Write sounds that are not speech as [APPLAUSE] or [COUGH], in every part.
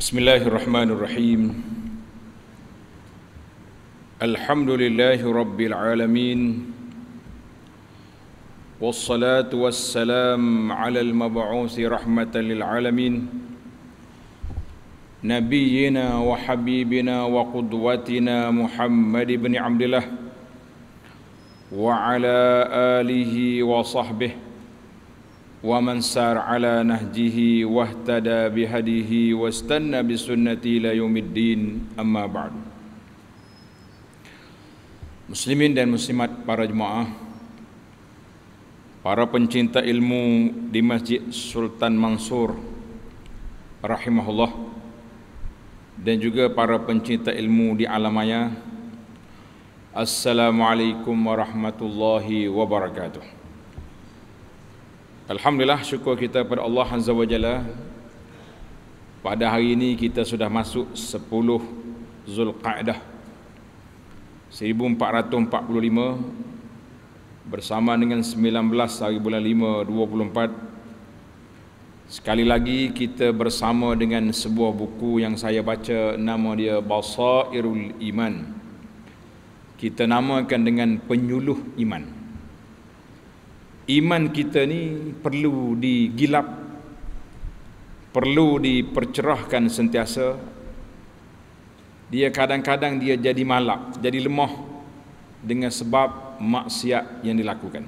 Bismillahirrahmanirrahim Alhamdulillahi Rabbil Alamin Wassalatu wassalam ala al-mab'uthi rahmatan lil alamin Nabiyyina wa habibina wa qudwatina Muhammad ibn Abdullah Wa ala alihi wa sahbihi ومن سار على نهجه واهتدى بهديه واستنى بسنته الى يوم الدين اما بعد Muslimin dan muslimat para jemaah Para pencinta ilmu di Masjid Sultan Mansur Rahimahullah Dan juga para pencinta ilmu di alamaya. Assalamualaikum warahmatullahi wabarakatuh Alhamdulillah syukur kita kepada Allah Azza wa Jalla Pada hari ini kita sudah masuk 10 Zulqa'dah 1445 Bersama dengan 19 hari bulan 5, 24 Sekali lagi kita bersama dengan sebuah buku yang saya baca Nama dia Basairul Iman Kita namakan dengan Penyuluh Iman Iman iman kita ni perlu digilap perlu dipercerahkan sentiasa dia kadang-kadang dia jadi malap jadi lemah dengan sebab maksiat yang dilakukan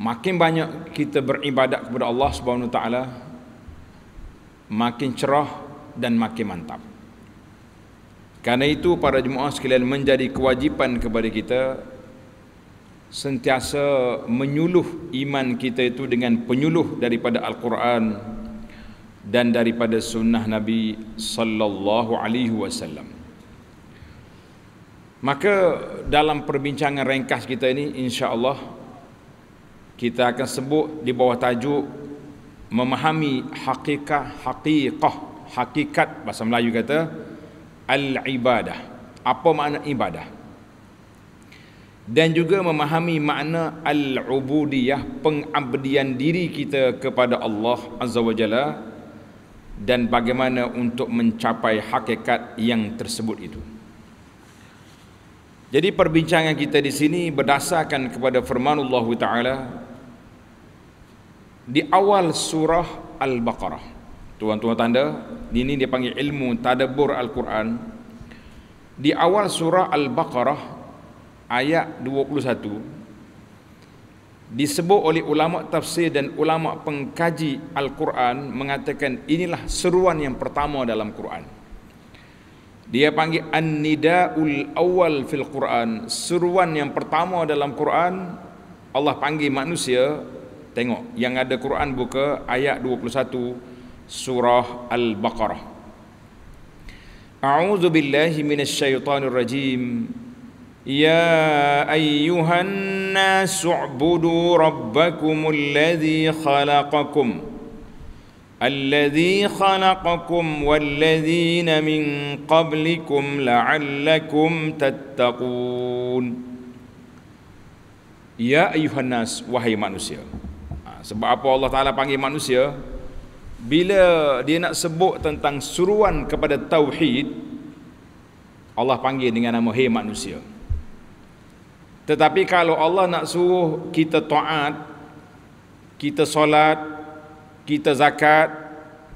makin banyak kita beribadat kepada Allah Subhanahu taala makin cerah dan makin mantap karena itu para jemaah sekalian menjadi kewajipan kepada kita sentiasa menyuluh iman kita itu dengan penyuluh daripada Al-Quran dan daripada sunnah Nabi sallallahu alaihi wasallam. Maka dalam perbincangan ringkas kita ini insya-Allah kita akan sebut di bawah tajuk memahami hakikat hakikah hakikat bahasa Melayu kata al ibadah. Apa makna ibadah? dan juga memahami makna al-ubudiyah pengabdian diri kita kepada Allah Azza wa Jalla dan bagaimana untuk mencapai hakikat yang tersebut itu. Jadi perbincangan kita di sini berdasarkan kepada firman Allah Taala di awal surah Al-Baqarah. Tuan-tuan tanda, ini dia panggil ilmu tadabbur Al-Quran. Di awal surah Al-Baqarah ayat 21 disebut oleh ulama tafsir dan ulama pengkaji Al-Quran mengatakan inilah seruan yang pertama dalam Quran. Dia panggil an-nida'ul awal fil Quran, seruan yang pertama dalam Quran Allah panggil manusia tengok yang ada Quran buka ayat 21 surah Al-Baqarah. A'udzu billahi minasy syaithanir rajim. يا أيها الناس اعبدوا ربكم الذي خلقكم الذي خلقكم والذين من قبلكم لعلكم تتقون يا أيها الناس وهي manusia sebab apa Allah Taala panggil manusia bila dia nak sebut tentang suruan kepada tauhid Allah panggil dengan nama hey manusia tetapi kalau Allah nak suruh kita taat, kita solat, kita zakat,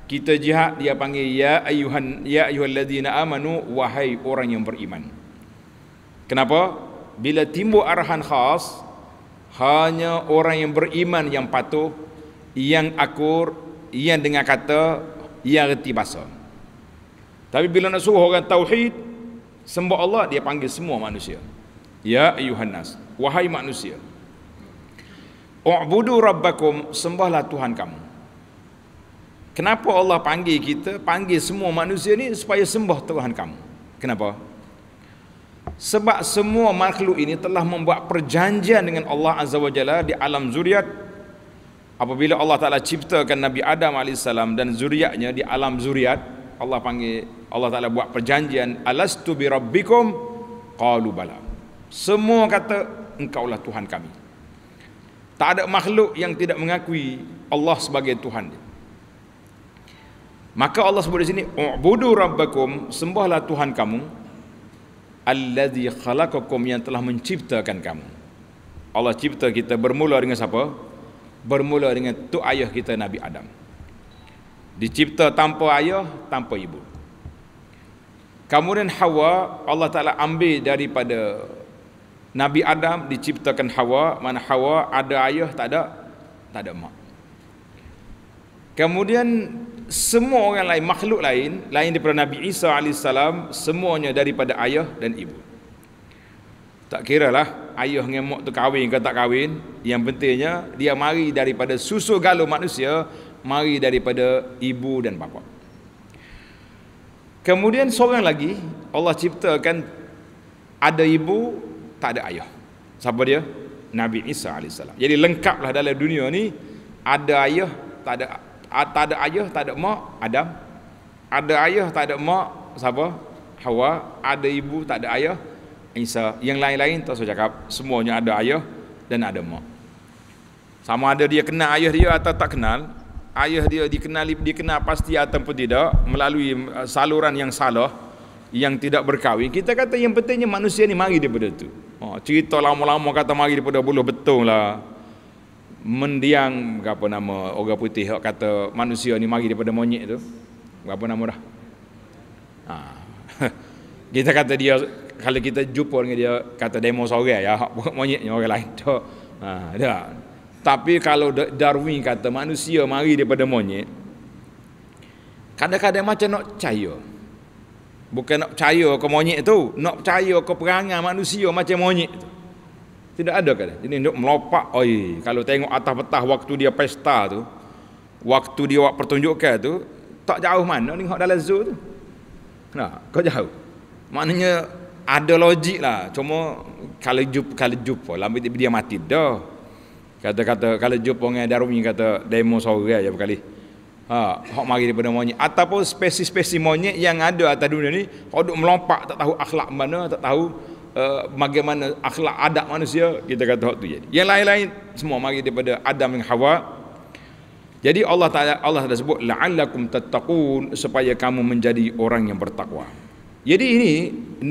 kita jihad, dia panggil ya ayuhan ya Ayuhan ayuhalladzina amanu wahai orang yang beriman. Kenapa? Bila timbul arahan khas, hanya orang yang beriman yang patuh, yang akur, yang dengar kata, yang reti bahasa. Tapi bila nak suruh orang tauhid, sembah Allah, dia panggil semua manusia. Ya ayuhannas Wahai manusia U'budu rabbakum Sembahlah Tuhan kamu Kenapa Allah panggil kita Panggil semua manusia ni Supaya sembah Tuhan kamu Kenapa? Sebab semua makhluk ini telah membuat perjanjian dengan Allah Azza wa Jalla di alam zuriat apabila Allah Taala ciptakan Nabi Adam AS dan zuriatnya di alam zuriat Allah panggil Allah Taala buat perjanjian alastu bi rabbikum qalu bala semua kata engkaulah Tuhan kami. Tak ada makhluk yang tidak mengakui Allah sebagai Tuhan dia. Maka Allah sebut di sini ubudu rabbakum sembahlah Tuhan kamu allazi khalaqakum yang telah menciptakan kamu. Allah cipta kita bermula dengan siapa? Bermula dengan tu ayah kita Nabi Adam. Dicipta tanpa ayah, tanpa ibu. Kemudian Hawa Allah Taala ambil daripada Nabi Adam diciptakan Hawa, mana Hawa ada ayah tak ada, tak ada mak. Kemudian semua orang lain makhluk lain lain daripada Nabi Isa alaihissalam semuanya daripada ayah dan ibu. Tak kira lah ayah dengan mak tu kahwin ke tak kahwin, yang pentingnya dia mari daripada susu galuh manusia, mari daripada ibu dan bapa. Kemudian seorang lagi Allah ciptakan ada ibu tak ada ayah. Siapa dia? Nabi Isa AS. Jadi lengkaplah dalam dunia ni, ada ayah, tak ada ah, tak ada ayah, tak ada mak, Adam. Ada ayah, tak ada mak, siapa? Hawa. Ada ibu, tak ada ayah, Isa. Yang lain-lain, tak usah cakap. Semuanya ada ayah dan ada mak. Sama ada dia kenal ayah dia atau tak kenal. Ayah dia dikenali, dikenal pasti ataupun tidak. Melalui eh, saluran yang salah. Yang tidak berkahwin. Kita kata yang pentingnya manusia ni mari daripada itu. Ha, cerita lama-lama kata mari daripada buluh betul lah. Mendiang apa nama orang putih hak kata manusia ni mari daripada monyet tu. Apa nama dah? Ha. [LAUGHS] kita kata dia kalau kita jumpa dengan dia kata demo seorang ya hak monyetnya orang lain tu. Ha, dah. Tapi kalau Darwin kata manusia mari daripada monyet, kadang-kadang macam nak cahaya. Bukan nak percaya ke monyet tu. Nak percaya ke perangan manusia macam monyet tu. Tidak ada kan? Jadi nak melopak. Oi, kalau tengok atas petah waktu dia pesta tu. Waktu dia buat pertunjukan tu. Tak jauh mana ni dalam zoo tu. Nah, kau jauh. Maknanya ada logik lah. Cuma kalau jumpa, kalau jumpa. Lama dia mati dah. Kata-kata kalau jumpa dengan Darumi kata demo sore aja berkali ha, hok mari daripada monyet ataupun spesies-spesies monyet yang ada atas dunia ni hok duk melompat tak tahu akhlak mana tak tahu uh, bagaimana akhlak adab manusia kita kata hok tu jadi yang lain-lain semua mari daripada Adam dan Hawa jadi Allah Taala Allah dah sebut la'allakum tattaqun supaya kamu menjadi orang yang bertakwa. Jadi ini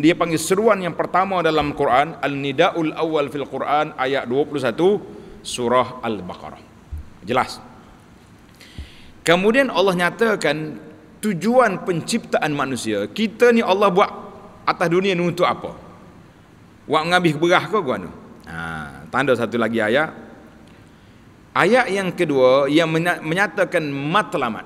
dia panggil seruan yang pertama dalam Quran al-nidaul awal fil Quran ayat 21 surah al-Baqarah. Jelas. Kemudian Allah nyatakan tujuan penciptaan manusia. Kita ni Allah buat atas dunia ni untuk apa? Buat ngambil berah ke guano. Ha, tanda satu lagi ayat. Ayat yang kedua yang menyatakan matlamat,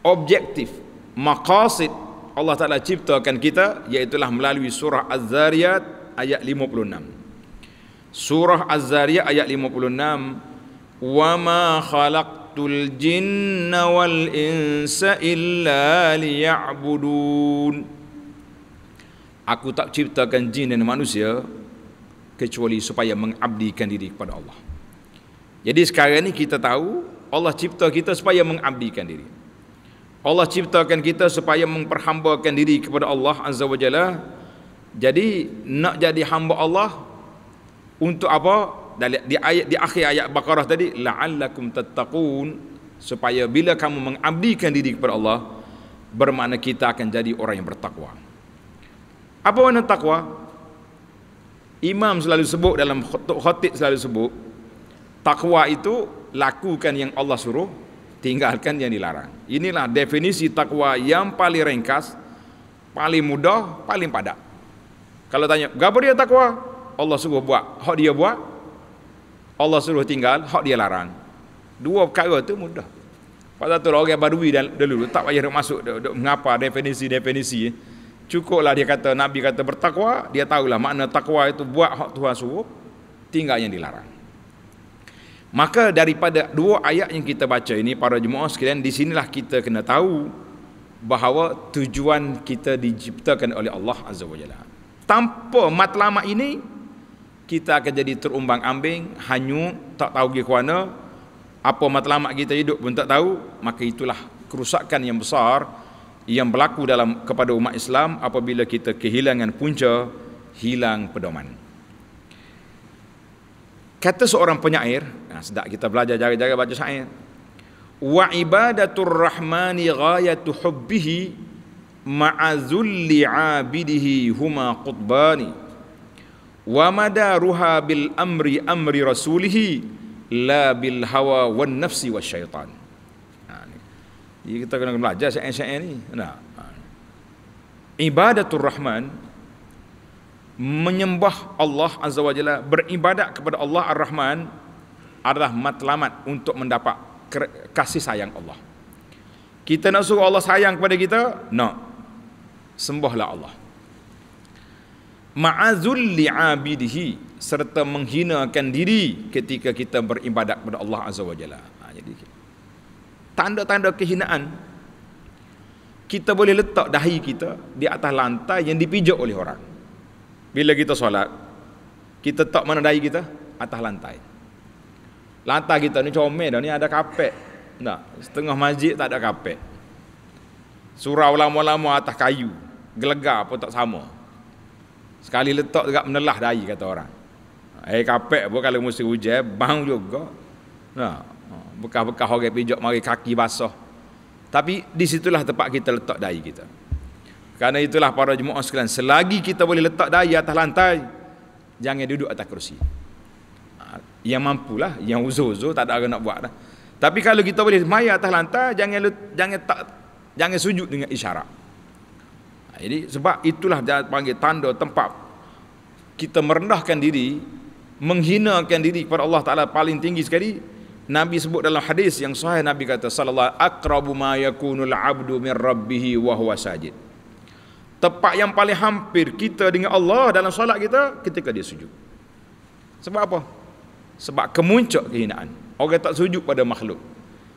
objektif, maqasid Allah Ta'ala ciptakan kita iaitulah melalui surah Az-Zariyat ayat 56. Surah Az-Zariyat ayat 56 Wa ma خَلَقْتُ خلقت الجن والإنس إلا ليعبدون Aku tak ciptakan jin dan manusia kecuali supaya mengabdikan diri kepada Allah. Jadi sekarang ni kita tahu Allah cipta kita supaya mengabdikan diri. Allah ciptakan kita supaya memperhambakan diri kepada Allah Azza wa Jalla. Jadi nak jadi hamba Allah untuk apa? dari di ayat di akhir ayat baqarah tadi la'allakum tattaqun supaya bila kamu mengabdikan diri kepada Allah bermakna kita akan jadi orang yang bertakwa apa makna takwa imam selalu sebut dalam khatib selalu sebut takwa itu lakukan yang Allah suruh tinggalkan yang dilarang inilah definisi takwa yang paling ringkas paling mudah paling padat kalau tanya gapo dia takwa Allah suruh buat hak dia buat Allah suruh tinggal, hak dia larang. Dua perkara tu mudah. Pasal tu orang badui dulu, tak payah nak masuk duk, duk, mengapa definisi-definisi. Cukuplah dia kata, Nabi kata bertakwa, dia tahulah makna takwa itu buat hak Tuhan suruh, tinggal yang dilarang. Maka daripada dua ayat yang kita baca ini, para jemaah sekalian, di sinilah kita kena tahu bahawa tujuan kita diciptakan oleh Allah Azza wa Jalla. Tanpa matlamat ini, kita akan jadi terumbang ambing, hanyut, tak tahu pergi ke mana, apa matlamat kita hidup pun tak tahu, maka itulah kerusakan yang besar yang berlaku dalam kepada umat Islam apabila kita kehilangan punca, hilang pedoman. Kata seorang penyair, nah, sedap kita belajar jaga-jaga baca syair. Wa ibadatur rahmani ghayatu hubbihi ma'azulli abidihi huma qutbani wa madaruha bil amri amri rasulihi la bil hawa wan nafsi was syaitan ha ni Jadi kita kena belajar syair-syair ni nah ha. ibadatul rahman menyembah Allah azza wajalla beribadat kepada Allah ar-rahman adalah matlamat untuk mendapat kasih sayang Allah kita nak suruh Allah sayang kepada kita nak no. sembahlah Allah ma'azulli abidihi serta menghinakan diri ketika kita beribadat kepada Allah Azza Wajalla. Ha, jadi tanda-tanda kehinaan kita boleh letak dahi kita di atas lantai yang dipijak oleh orang. Bila kita solat, kita tak mana dahi kita atas lantai. Lantai kita ni comel dah ni ada kapet. Nah, setengah masjid tak ada kapet. Surau lama-lama atas kayu, gelegar pun tak sama. Sekali letak juga menelah dari kata orang. Air kapek pun kalau musim hujan, bang juga. Nah, bekah-bekah orang pijak mari kaki basah. Tapi disitulah tempat kita letak dari kita. Karena itulah para jemaah sekalian, selagi kita boleh letak dari atas lantai, jangan duduk atas kerusi. Ha, yang mampulah, yang uzur-uzur, tak ada orang nak buat dah. Tapi kalau kita boleh maya atas lantai, jangan letak, jangan tak, jangan sujud dengan isyarat. Jadi sebab itulah dia panggil tanda tempat kita merendahkan diri, menghinakan diri kepada Allah Taala paling tinggi sekali. Nabi sebut dalam hadis yang sahih Nabi kata sallallahu aqrabu ma yakunul abdu min rabbih wa huwa sajid. Tempat yang paling hampir kita dengan Allah dalam solat kita ketika dia sujud. Sebab apa? Sebab kemuncak kehinaan. Orang tak sujud pada makhluk.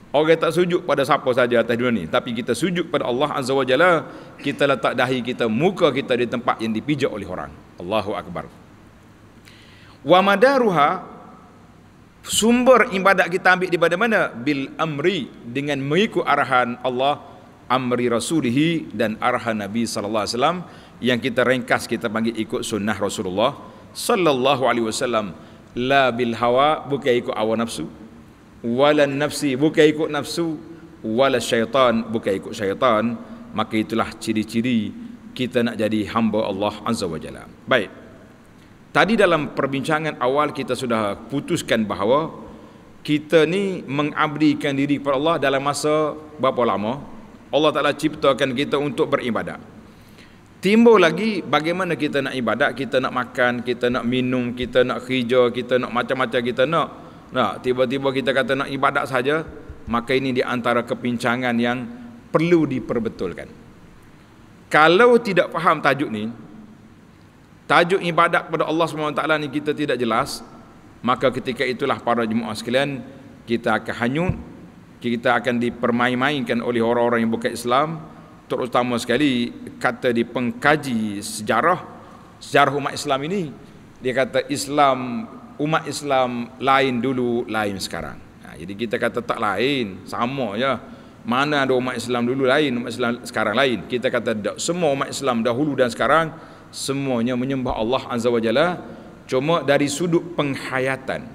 Orang tak sujud pada siapa saja atas dunia ni Tapi kita sujud pada Allah Azza wa Jalla Kita letak dahi kita, muka kita di tempat yang dipijak oleh orang Allahu Akbar Wa madaruha Sumber ibadat kita ambil daripada mana? Bil amri Dengan mengikut arahan Allah Amri Rasulihi dan arahan Nabi SAW Yang kita ringkas kita panggil ikut sunnah Rasulullah Sallallahu Alaihi Wasallam La bil hawa bukan ikut awa nafsu walan nafsi bukan ikut nafsu wala syaitan bukan ikut syaitan maka itulah ciri-ciri kita nak jadi hamba Allah azza wajalla baik tadi dalam perbincangan awal kita sudah putuskan bahawa kita ni mengabdikan diri kepada Allah dalam masa berapa lama Allah Taala ciptakan kita untuk beribadat timbul lagi bagaimana kita nak ibadat kita nak makan kita nak minum kita nak kerja kita nak macam-macam kita nak Nah, tiba-tiba kita kata nak ibadat saja, maka ini di antara kepincangan yang perlu diperbetulkan. Kalau tidak faham tajuk ni, tajuk ibadat kepada Allah SWT ni kita tidak jelas, maka ketika itulah para jemaah sekalian kita akan hanyut, kita akan dipermain-mainkan oleh orang-orang yang bukan Islam, terutama sekali kata di pengkaji sejarah sejarah umat Islam ini dia kata Islam umat Islam lain dulu lain sekarang. Ha, jadi kita kata tak lain, sama Ya Mana ada umat Islam dulu lain, umat Islam sekarang lain. Kita kata tak semua umat Islam dahulu dan sekarang semuanya menyembah Allah Azza wa Jalla cuma dari sudut penghayatan.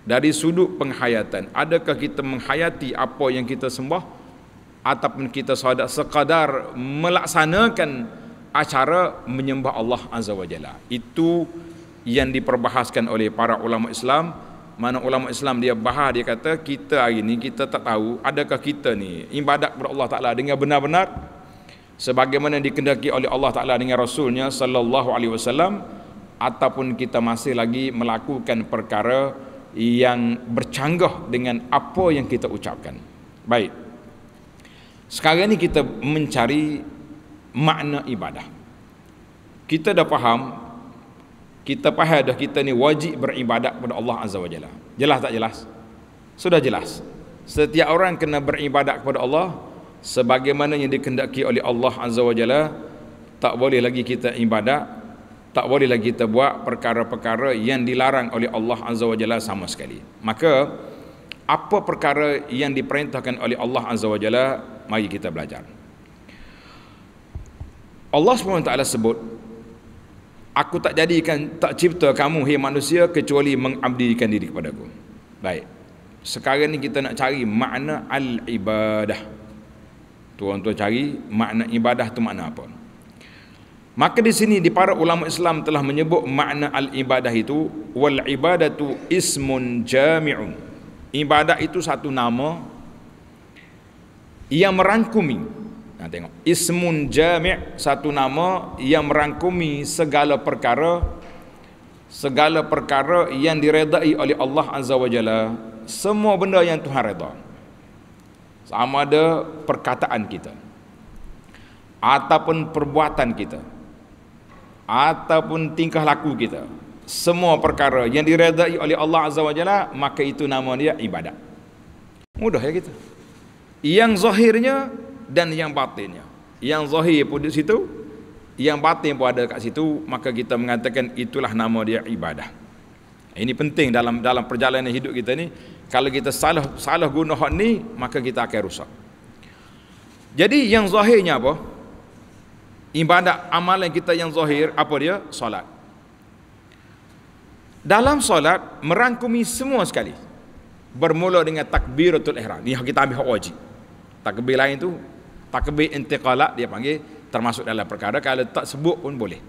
Dari sudut penghayatan, adakah kita menghayati apa yang kita sembah ataupun kita sadar sekadar melaksanakan acara menyembah Allah Azza wa Jalla. Itu yang diperbahaskan oleh para ulama Islam mana ulama Islam dia bahas dia kata kita hari ni kita tak tahu adakah kita ni ibadat kepada Allah Taala dengan benar-benar sebagaimana dikendaki oleh Allah Taala dengan rasulnya sallallahu alaihi wasallam ataupun kita masih lagi melakukan perkara yang bercanggah dengan apa yang kita ucapkan. Baik. Sekarang ni kita mencari makna ibadah. Kita dah faham kita faham dah kita ni wajib beribadat kepada Allah Azza wa Jalla. Jelas tak jelas? Sudah jelas. Setiap orang kena beribadat kepada Allah sebagaimana yang dikendaki oleh Allah Azza wa Jalla. Tak boleh lagi kita ibadat, tak boleh lagi kita buat perkara-perkara yang dilarang oleh Allah Azza wa Jalla sama sekali. Maka apa perkara yang diperintahkan oleh Allah Azza wa Jalla, mari kita belajar. Allah SWT sebut aku tak jadikan tak cipta kamu hai manusia kecuali mengabdikan diri kepada aku baik sekarang ni kita nak cari makna al-ibadah tuan-tuan cari makna ibadah tu makna apa maka di sini di para ulama Islam telah menyebut makna al-ibadah itu wal ibadatu ismun jami'un ibadah itu satu nama yang merangkumi Ha, tengok. Ismun jami' satu nama yang merangkumi segala perkara segala perkara yang diredai oleh Allah Azza wa Jalla semua benda yang Tuhan reda sama ada perkataan kita ataupun perbuatan kita ataupun tingkah laku kita semua perkara yang diredai oleh Allah Azza wa Jalla maka itu nama dia ibadat mudah ya kita yang zahirnya dan yang batinnya yang zahir pun di situ yang batin pun ada kat situ maka kita mengatakan itulah nama dia ibadah ini penting dalam dalam perjalanan hidup kita ni kalau kita salah salah guna hak ni maka kita akan rusak jadi yang zahirnya apa ibadah amalan kita yang zahir apa dia solat dalam solat merangkumi semua sekali bermula dengan takbiratul ihram ni kita ambil hak wajib takbir lain tu takbir intiqalat dia panggil termasuk dalam perkara kalau tak sebut pun boleh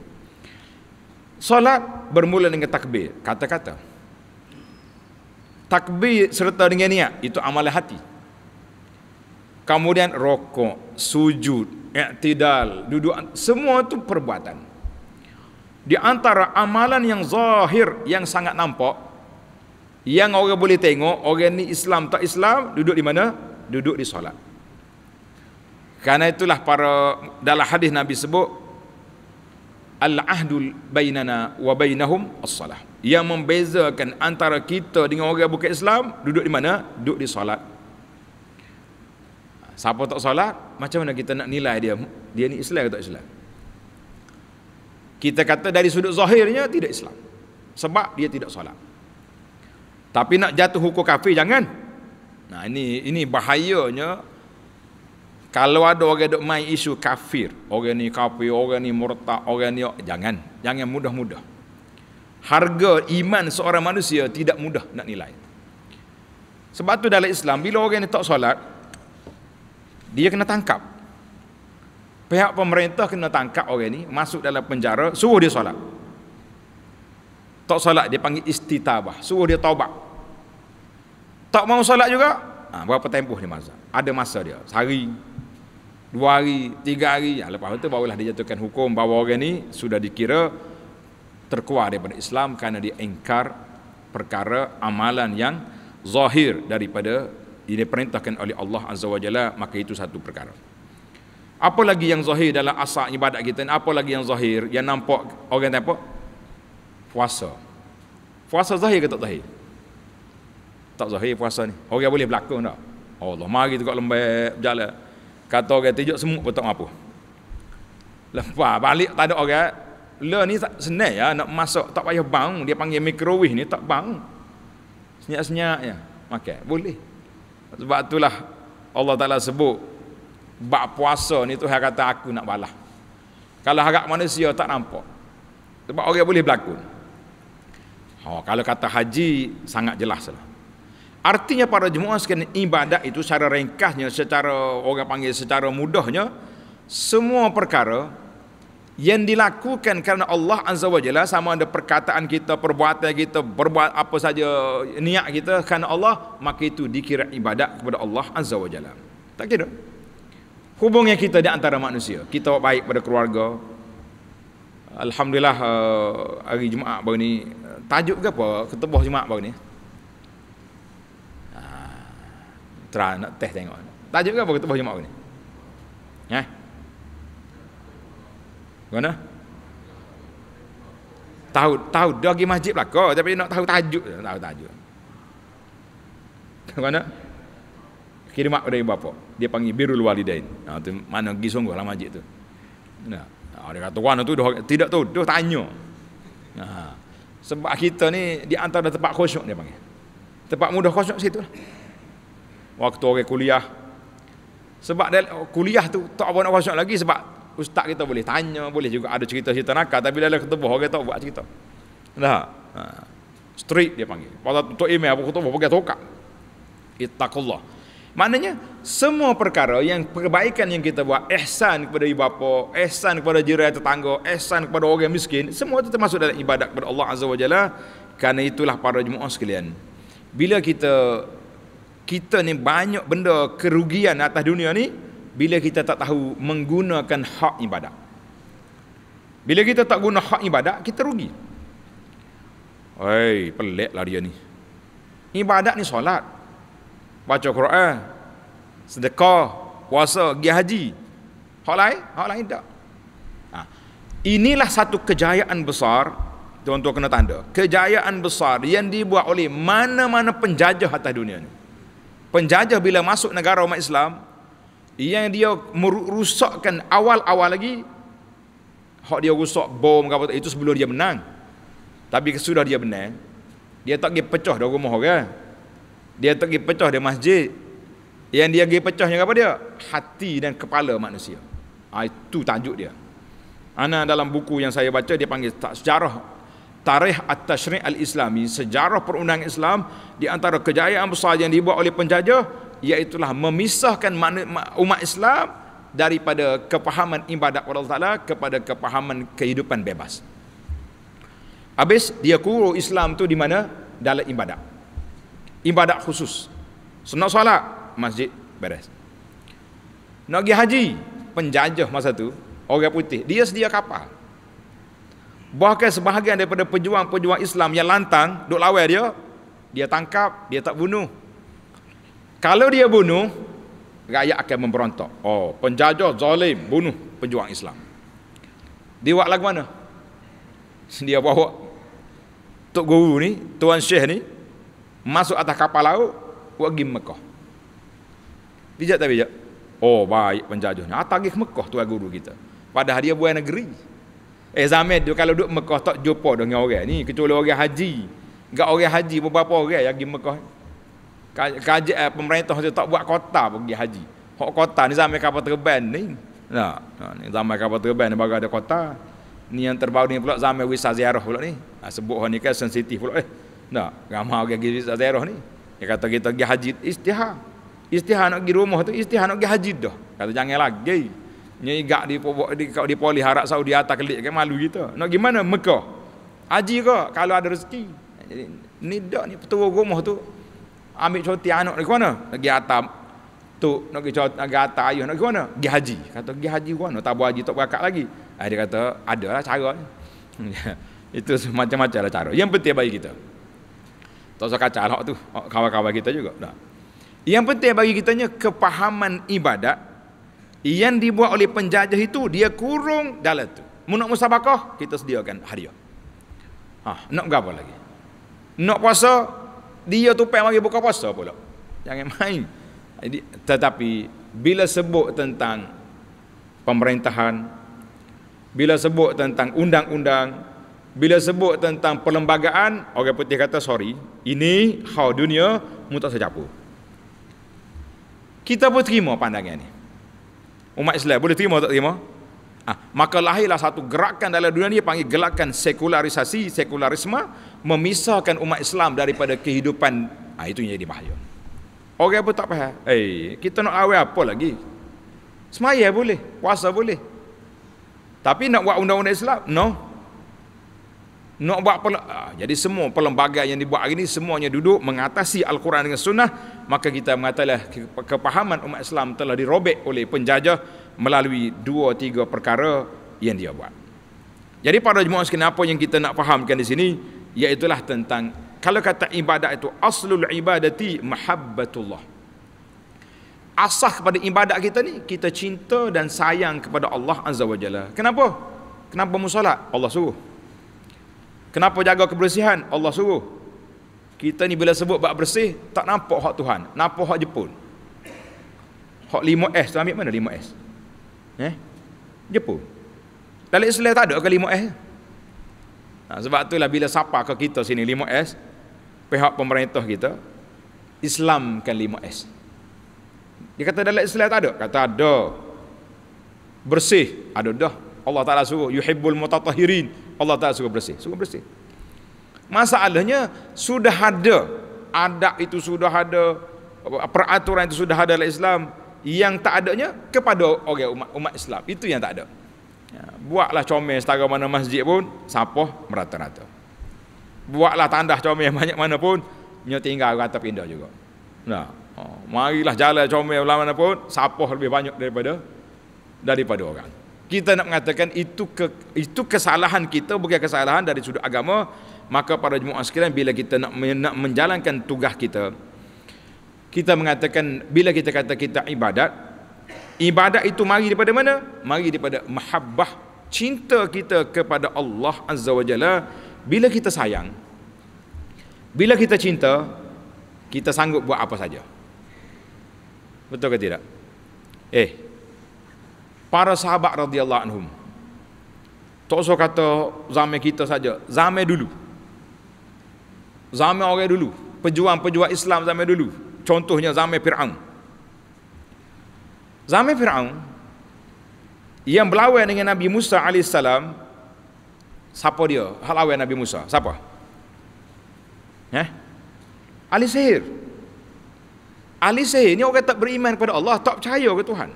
solat bermula dengan takbir kata-kata takbir serta dengan niat itu amalan hati kemudian rokok sujud i'tidal duduk semua itu perbuatan di antara amalan yang zahir yang sangat nampak yang orang boleh tengok orang ni Islam tak Islam duduk di mana duduk di solat Karena itulah para dalam hadis Nabi sebut al-ahdul bainana wa bainahum as-salah. Yang membezakan antara kita dengan orang bukan Islam duduk di mana? Duduk di solat. Siapa tak solat, macam mana kita nak nilai dia? Dia ni Islam atau tak Islam? Kita kata dari sudut zahirnya tidak Islam. Sebab dia tidak solat. Tapi nak jatuh hukum kafir jangan. Nah ini ini bahayanya kalau ada orang duk main isu kafir, orang ni kafir, orang ni murtad, orang ni jangan, jangan mudah-mudah. Harga iman seorang manusia tidak mudah nak nilai. Sebab tu dalam Islam bila orang ni tak solat, dia kena tangkap. Pihak pemerintah kena tangkap orang ni, masuk dalam penjara, suruh dia solat. Tak solat dia panggil istitabah, suruh dia taubat. Tak mau solat juga, ha, berapa tempoh dia masa? Ada masa dia, sehari, dua hari, tiga hari. Ya, lepas itu barulah dijatuhkan hukum bahawa orang ini sudah dikira terkuat daripada Islam kerana dia engkar perkara amalan yang zahir daripada ini perintahkan oleh Allah Azza wa Jalla maka itu satu perkara. Apa lagi yang zahir dalam asal ibadat kita ini? Apa lagi yang zahir yang nampak orang tempo puasa. Puasa zahir ke tak zahir? Tak zahir puasa ni. Orang boleh berlakon tak? Allah mari dekat lembek berjalan. Kata orang tijuk semut pun apa Lepas balik tak ada orang. Le ni tak senang ya nak masuk tak payah bang dia panggil microwave ni tak bang. Senyap-senyap ya. Makan boleh. Sebab itulah Allah Taala sebut bab puasa ni Tuhan kata aku nak balas. Kalau harap manusia tak nampak. Sebab orang boleh berlakon. Oh, kalau kata haji sangat jelas lah. Artinya para jemaah sekalian ibadat itu secara ringkasnya secara orang panggil secara mudahnya semua perkara yang dilakukan kerana Allah Azza wa Jalla sama ada perkataan kita, perbuatan kita, berbuat apa saja niat kita kerana Allah maka itu dikira ibadat kepada Allah Azza wa Jalla. Tak kira. Hubungan kita di antara manusia, kita baik pada keluarga. Alhamdulillah eh, hari Jumaat baru ni eh, tajuk ke apa? Ketubuh Jumaat baru ni. try nak test tengok. Tajuk ke apa ketubuh Jumaat ni? Ha? Ya? Mana? Tahu tahu dah pergi masjid belaka tapi nak tahu tajuk, nak tahu tajuk. Mana? Kirim mak dari bapak. Dia panggil Birul Walidain. Ha tu mana pergi sungguh lah masjid tu. Nah. Ha, dia kata tuan tu tidak tahu, dah tanya. Ha. Sebab kita ni di antara tempat khusyuk dia panggil. Tempat mudah khusyuk situ lah waktu orang kuliah sebab dia, kuliah tu tak apa nak khusyuk lagi sebab ustaz kita boleh tanya boleh juga ada cerita-cerita nakal tapi dalam ketubuh orang tak buat cerita dah ha. street dia panggil pasal tu email apa ketubuh pakai tokak itakullah Maknanya semua perkara yang perbaikan yang kita buat ihsan kepada ibu bapa, ihsan kepada jiran tetangga, ihsan kepada orang yang miskin, semua itu termasuk dalam ibadat kepada Allah Azza wa Jalla. Karena itulah para jemaah sekalian. Bila kita kita ni banyak benda kerugian atas dunia ni bila kita tak tahu menggunakan hak ibadat. Bila kita tak guna hak ibadat, kita rugi. Hei, lah dia ni. Ibadat ni solat. Baca Quran. Sedekah. Puasa. Gi haji. Hak lain? Hak lain tak. Ha. Inilah satu kejayaan besar. Tuan-tuan kena tanda. Kejayaan besar yang dibuat oleh mana-mana penjajah atas dunia ni penjajah bila masuk negara umat Islam yang dia merusakkan awal-awal lagi hak dia rusak bom apa itu sebelum dia menang tapi sudah dia menang dia tak pergi pecah dah rumah orang dia tak pergi pecah dia masjid yang dia pergi pecahnya apa dia hati dan kepala manusia ah, itu tajuk dia ana dalam buku yang saya baca dia panggil sejarah Tarikh At-Tashri' Al-Islami Sejarah perundang Islam Di antara kejayaan besar yang dibuat oleh penjajah Iaitulah memisahkan umat Islam Daripada kepahaman ibadat Allah Ta'ala Kepada kepahaman kehidupan bebas Habis dia kuru Islam tu di mana? Dalam ibadat Ibadat khusus Senang solat Masjid beres Nak pergi haji Penjajah masa tu Orang putih Dia sedia kapal Bahkan sebahagian daripada pejuang-pejuang Islam yang lantang duk lawan dia, dia tangkap, dia tak bunuh. Kalau dia bunuh, rakyat akan memberontak. Oh, penjajah zalim bunuh pejuang Islam. Dia buat lagu mana? Dia bawa Tok Guru ni, Tuan Syekh ni masuk atas kapal laut pergi Mekah. Bijak tak bijak? Oh, baik penjajahnya. ni. Atagih Mekah Tuan Guru kita. Padahal dia buat negeri. Eh zaman tu kalau duduk Mekah tak jumpa dengan orang ni kecuali orang haji. Enggak orang haji beberapa orang yang pergi Mekah. Kajak eh, pemerintah tu tak buat kota pergi haji. Hak kota ni zaman kapal terbang ni. Nah, ni zaman kapal terbang ni baru ada kota. Ni yang terbaru ni pula zaman wisata ziarah pula ni. Ha, sebut hak ni kan sensitif pula eh. Nah, ramai orang pergi wisata ziarah ni. Dia kata kita pergi haji istihar. Istihar nak pergi rumah tu istihar nak pergi haji dah. Kata jangan lagi. Eh. Ni gak di di kau di poli harap Saudi atas kelik kan malu kita. Nak gimana Mekah? Haji ke kalau ada rezeki. Jadi ni dak ni petua rumah tu ambil cuti anak ke mana? Pergi atam tu nak pergi cuti agak atas ayah nak ke mana? Pergi haji. Kata pergi haji ke mana? Tak buat haji tak berakat lagi. Ah dia kata ada lah cara. [LAUGHS] Itu [LAUGHS] macam-macam lah cara. Yang penting bagi kita. Tak usah kacau lah tu kawan-kawan kita juga. Yang penting bagi kitanya kepahaman ibadat yang dibuat oleh penjajah itu dia kurung dalam tu nak musabakah kita sediakan hadiah ha nak apa lagi nak puasa dia tu pergi buka puasa pula jangan main jadi tetapi bila sebut tentang pemerintahan bila sebut tentang undang-undang bila sebut tentang perlembagaan orang putih kata sorry ini hal dunia mutak sejapu kita pun terima pandangan ini umat Islam boleh terima tak terima ha. maka lahirlah satu gerakan dalam dunia ni panggil gelakan sekularisasi sekularisme memisahkan umat Islam daripada kehidupan ha, itu yang jadi bahaya orang pun tak faham eh kita nak awal apa lagi semaya boleh puasa boleh tapi nak buat undang-undang Islam no nak buat pel- ah, jadi semua perlembagaan yang dibuat hari ini semuanya duduk mengatasi al-Quran dengan sunnah maka kita mengatalah kepahaman umat Islam telah dirobek oleh penjajah melalui dua tiga perkara yang dia buat. Jadi pada jemaah sekalian apa yang kita nak fahamkan di sini iaitulah tentang kalau kata ibadat itu aslul ibadati mahabbatullah. Asah kepada ibadat kita ni kita cinta dan sayang kepada Allah Azza wajalla. Kenapa? Kenapa musolat? Allah suruh. Kenapa jaga kebersihan? Allah suruh. Kita ni bila sebut bab bersih, tak nampak hak Tuhan. Nampak hak Jepun. Hak 5S tu ambil mana 5S? Eh? Jepun. Dalam Islam tak ada ke 5S? Nah, ha, sebab itulah bila sapa ke kita sini 5S, pihak pemerintah kita, Islam kan 5S. Dia kata dalam Islam tak ada? Kata ada. Bersih, ada dah. Allah Ta'ala suruh, yuhibbul mutatahirin. Allah Ta'ala suruh bersih suruh bersih masalahnya sudah ada adab itu sudah ada peraturan itu sudah ada dalam Islam yang tak adanya kepada orang umat, umat Islam itu yang tak ada ya, buatlah comel setara mana masjid pun sapoh merata-rata buatlah tandas comel [LAUGHS] banyak mana pun nyo tinggal rata pindah juga nah oh, marilah jalan comel lama mana pun sapoh lebih banyak daripada daripada orang kita nak mengatakan itu ke, itu kesalahan kita bukan kesalahan dari sudut agama maka pada jemaah sekalian bila kita nak, nak menjalankan tugas kita kita mengatakan bila kita kata kita ibadat ibadat itu mari daripada mana mari daripada mahabbah cinta kita kepada Allah azza wajalla bila kita sayang bila kita cinta kita sanggup buat apa saja betul ke tidak eh para sahabat radhiyallahu anhum. Tak usah kata zaman kita saja, zaman dulu. Zaman orang dulu, pejuang-pejuang Islam zaman dulu. Contohnya zaman Firaun. Zaman Firaun yang berlawan dengan Nabi Musa alaihissalam siapa dia? Hal lawan Nabi Musa, siapa? Eh? Ali Sihir. Ali Sihir ni orang tak beriman kepada Allah, tak percaya kepada Tuhan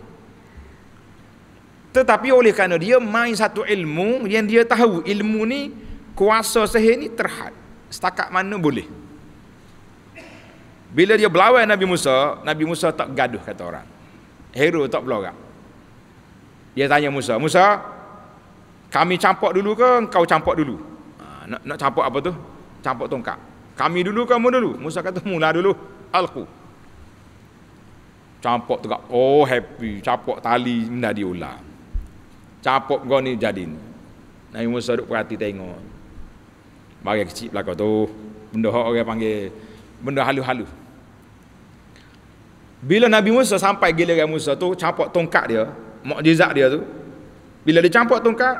tetapi oleh kerana dia main satu ilmu yang dia tahu ilmu ni kuasa sehe ni terhad setakat mana boleh bila dia berlawan Nabi Musa Nabi Musa tak gaduh kata orang hero tak berlawan dia tanya Musa Musa kami campak dulu ke engkau campak dulu ha, nak, nak campak apa tu campak tongkat kami dulu kamu dulu Musa kata mula dulu alku campak tegak oh happy campak tali minta diulang capok kau ni jadi ni. Nabi Musa duduk perhati tengok. Bagi kecil belaka tu, benda hak orang panggil benda halu-halu. Bila Nabi Musa sampai gila Nabi Musa tu capok tongkat dia, mukjizat dia tu. Bila dia campak tongkat,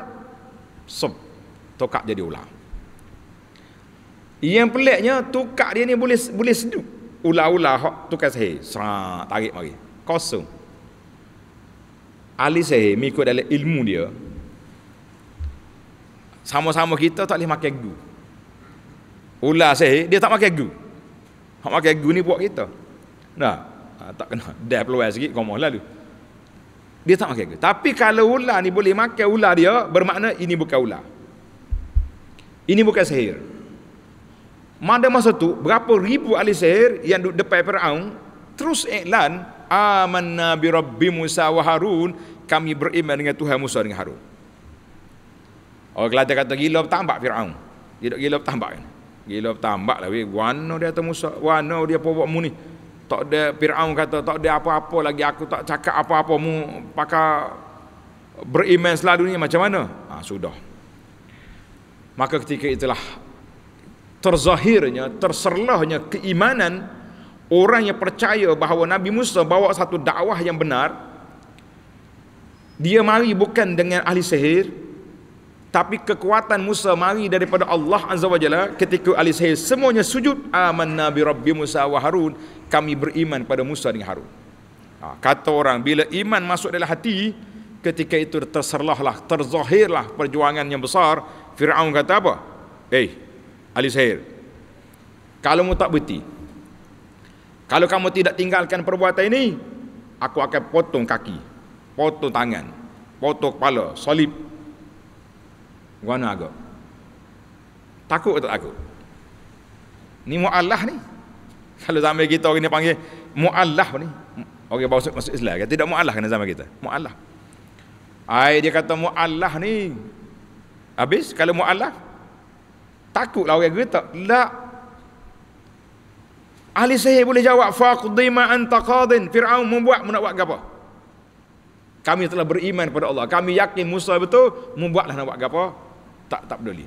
sob tongkat jadi ular. Yang peliknya tongkat dia ni boleh boleh seduk ular-ular hak tukar sahih. Serak tarik mari. Kosong ahli sahih mengikut dalam ilmu dia sama-sama kita tak boleh makan gu ular sahih dia tak makan gu tak makan gu ni buat kita nah ah, tak kena [LAUGHS] dah peluang sikit kau mahu lalu dia tak makan gu tapi kalau ular ni boleh makan ular dia bermakna ini bukan ular ini bukan sihir mana masa tu berapa ribu ahli sihir yang duduk depan Fir'aun terus iklan amanna bi rabbi Musa wa Harun kami beriman dengan Tuhan Musa dengan Harun. Orang kelata kata gila tambak Firaun. Dia tak gila bertambak kan. Gila tambak lah wano dia tu Musa, wano dia apa buat mu ni. Tak ada Firaun kata tak ada apa-apa lagi aku tak cakap apa-apa mu pakai beriman selalu ni macam mana? Ha, sudah. Maka ketika itulah terzahirnya, terserlahnya keimanan orang yang percaya bahawa Nabi Musa bawa satu dakwah yang benar dia mari bukan dengan ahli sihir tapi kekuatan Musa mari daripada Allah Azza wa Jalla ketika ahli sihir semuanya sujud aman Nabi rabbi Musa wa Harun kami beriman pada Musa dan Harun ha, kata orang bila iman masuk dalam hati ketika itu terserlahlah terzahirlah perjuangan yang besar Fir'aun kata apa? Eh, hey, Ali Sahir Kalau mu tak berhenti kalau kamu tidak tinggalkan perbuatan ini, aku akan potong kaki, potong tangan, potong kepala, salib. Guna agak. Takut atau takut? Ni mu'allah ni. [LAUGHS] Kalau zaman kita orang ni panggil mu'allah ni. Orang bawa masuk Islam. Kata, tidak mu'allah kena zaman kita. Mu'allah. Ay, dia kata mu'allah ni. Habis kalau mu'allah. Takutlah orang geretak. Tak. Ahli sahih boleh jawab faqdima anta qadin. Firaun membuat mau nak buat apa? Kami telah beriman kepada Allah. Kami yakin Musa betul, membuatlah nak buat apa? Tak tak peduli.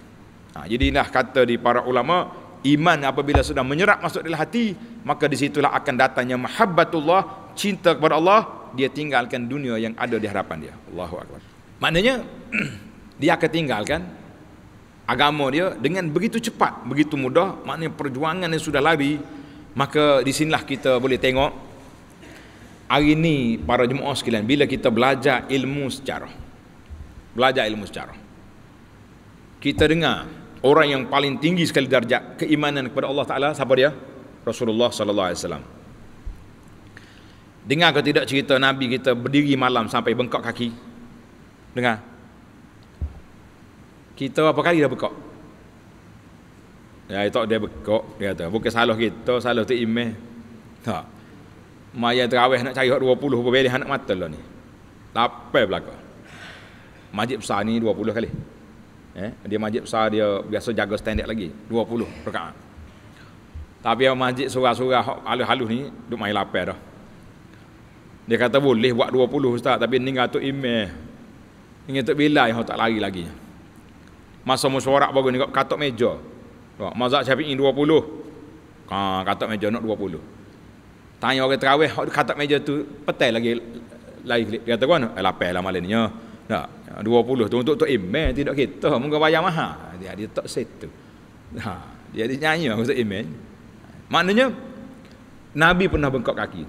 Ha, jadi inilah kata di para ulama, iman apabila sudah menyerap masuk dalam hati, maka di situlah akan datangnya mahabbatullah, cinta kepada Allah, dia tinggalkan dunia yang ada di hadapan dia. Allahu akbar. Maknanya [CLEARS THROAT] dia akan tinggalkan agama dia dengan begitu cepat, begitu mudah, maknanya perjuangan yang sudah lari Maka di sinilah kita boleh tengok hari ini para jemaah sekalian bila kita belajar ilmu sejarah. Belajar ilmu sejarah. Kita dengar orang yang paling tinggi sekali darjat keimanan kepada Allah Taala siapa dia? Rasulullah sallallahu alaihi wasallam. Dengar ke tidak cerita Nabi kita berdiri malam sampai bengkok kaki? Dengar. Kita apa kali dah bengkok? Ya itu dia bekok dia kata bukan salah kita salah tu imeh. Ha. Maya terawih nak cari hak 20 apa beli anak mata lah ni. Lapai belaka. Majid besar ni 20 kali. Eh, dia majid besar dia biasa jaga standard lagi 20 rakaat. Tapi yang majid surah-surah halus-halus ni duk main lapar dah. Dia kata boleh buat 20 ustaz tapi ni ngatuk imej. Ingat tu bilai yang tak lari lagi. Masa mesyuarat baru ni kat katok meja. Tak, mazhab Syafi'i 20. Ha, kata meja nak 20. Tanya orang terawih, kata meja tu petai lagi lain klik. Dia kata kan, eh, lapar lah malam ni. Ya. Tak, 20 tu untuk tu iman tidak kita. Muka bayar mahal. Dia, dia tak situ. Ha, dia, dia nyanyi lah untuk Maknanya, Nabi pernah bengkok kaki.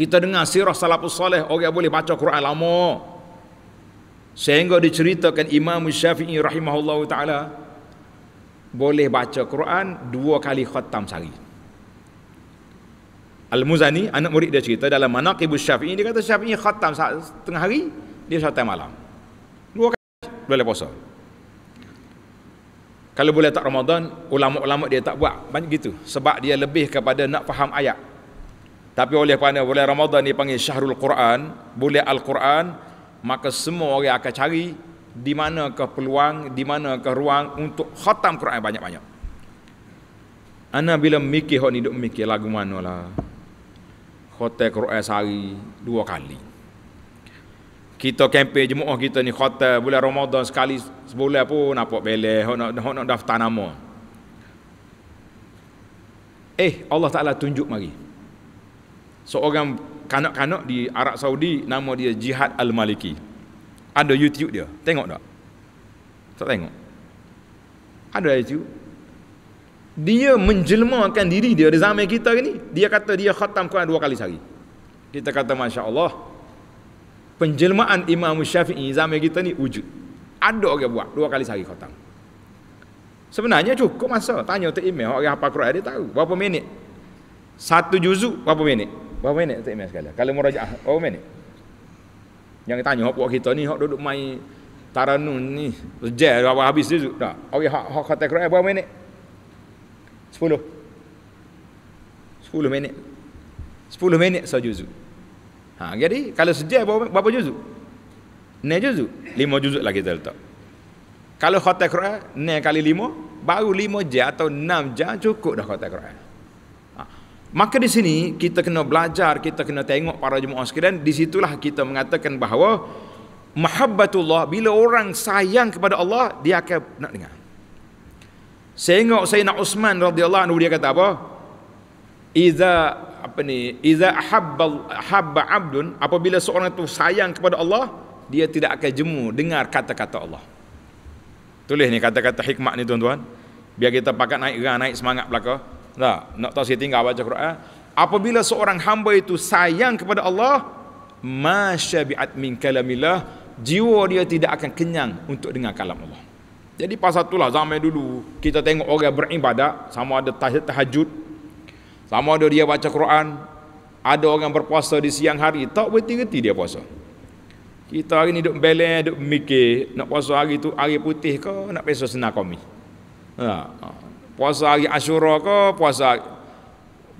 Kita dengar sirah salafus soleh, orang boleh baca Quran lama. Sehingga diceritakan Imam Syafi'i rahimahullah ta'ala, boleh baca Quran dua kali khatam sehari. Al-Muzani, anak murid dia cerita dalam Manaqib Syafi'i, dia kata Syafi'i khatam tengah hari, dia khatam malam. Dua kali boleh puasa. Kalau boleh tak Ramadan, ulama-ulama dia tak buat banyak gitu. Sebab dia lebih kepada nak faham ayat. Tapi oleh pada boleh Ramadan dia panggil Syahrul Quran, boleh Al-Quran, maka semua orang akan cari di manakah peluang, di manakah ruang untuk khatam Quran banyak-banyak. Ana bila mikir hok ni duk mikir lagu manalah. Khotai Quran sehari dua kali. Kita kempen jemaah kita ni khotai bulan Ramadan sekali sebulan pun nampak bele hok nak hok nak daftar nama. Eh Allah Taala tunjuk mari. Seorang kanak-kanak di Arab Saudi nama dia Jihad Al-Maliki. Ada YouTube dia. Tengok tak? Tak tengok. Ada YouTube. Dia menjelmakan diri dia di zaman kita ni. Dia kata dia khatam Quran dua kali sehari. Kita kata Masya Allah. Penjelmaan Imam Syafi'i zaman kita ni wujud. Ada orang buat dua kali sehari khatam. Sebenarnya cukup masa. Tanya untuk email. Orang hafal Quran dia tahu. Berapa minit? Satu juzuk berapa minit? Berapa minit untuk email sekali? Kalau merajak berapa minit? Jangan tanya hak kita ni hak duduk main taranun ni. Jazz apa habis dia tak. Awi hak hak kata Quran berapa minit? 10. 10 minit. 10 minit saja juzuk. Ha jadi kalau sejak berapa, berapa juzuk? Ne juzuk. 5 juzuk lagi kita letak. Kalau khatam Quran ne kali lima, baru lima jam atau enam jam cukup dah khatam Quran. Maka di sini kita kena belajar, kita kena tengok para jemaah sekalian, di situlah kita mengatakan bahawa mahabbatullah bila orang sayang kepada Allah, dia akan nak dengar. Sengok Sayyidina Uthman radhiyallahu anhu dia kata apa? Iza apa ni? Iza habbal habba abdun, apabila seorang itu sayang kepada Allah, dia tidak akan jemu dengar kata-kata Allah. Tulis ni kata-kata hikmat ni tuan-tuan. Biar kita pakat naik gerang, naik semangat belaka. Nah, nak tahu saya tinggal baca Quran. Apabila seorang hamba itu sayang kepada Allah, masyabi'at min kalamillah, jiwa dia tidak akan kenyang untuk dengar kalam Allah. Jadi pasal satu lah zaman dulu kita tengok orang beribadat sama ada tahajud, sama ada dia baca Quran ada orang berpuasa di siang hari tak berhenti-henti dia puasa. Kita hari ni duk bele duk mikir nak puasa hari tu hari putih ke nak puasa senang kami. Ha. ha puasa hari Asyura ke puasa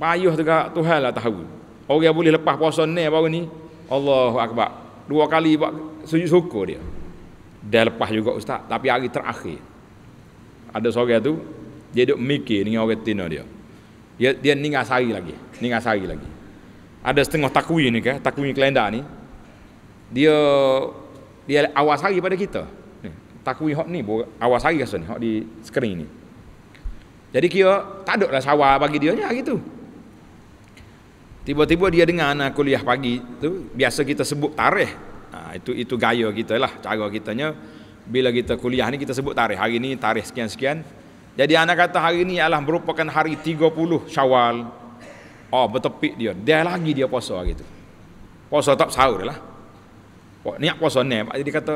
payuh dekat Tuhan lah tahu orang yang boleh lepas puasa ni baru ni Allahu Akbar dua kali buat sujud syukur dia dia lepas juga ustaz tapi hari terakhir ada seorang tu dia duduk mikir dengan orang tina dia dia, dia ninggal sehari lagi ninggal sehari lagi ada setengah takwi ni kan takwi kelenda ni dia dia awas hari pada kita takwi hok ni awas hari rasa ni hok di skrin ni jadi kira tak ada lah sawah bagi dia ni hari ah, Tiba-tiba dia dengar anak kuliah pagi tu, biasa kita sebut tarikh. Ha, itu itu gaya kita lah, cara nya. Bila kita kuliah ni kita sebut tarikh. Hari ni tarikh sekian-sekian. Jadi anak kata hari ni adalah merupakan hari 30 syawal. Oh bertepik dia. Dia lagi dia puasa hari tu. Puasa tak sahur lah. Niat puasa ni. Jadi dia kata,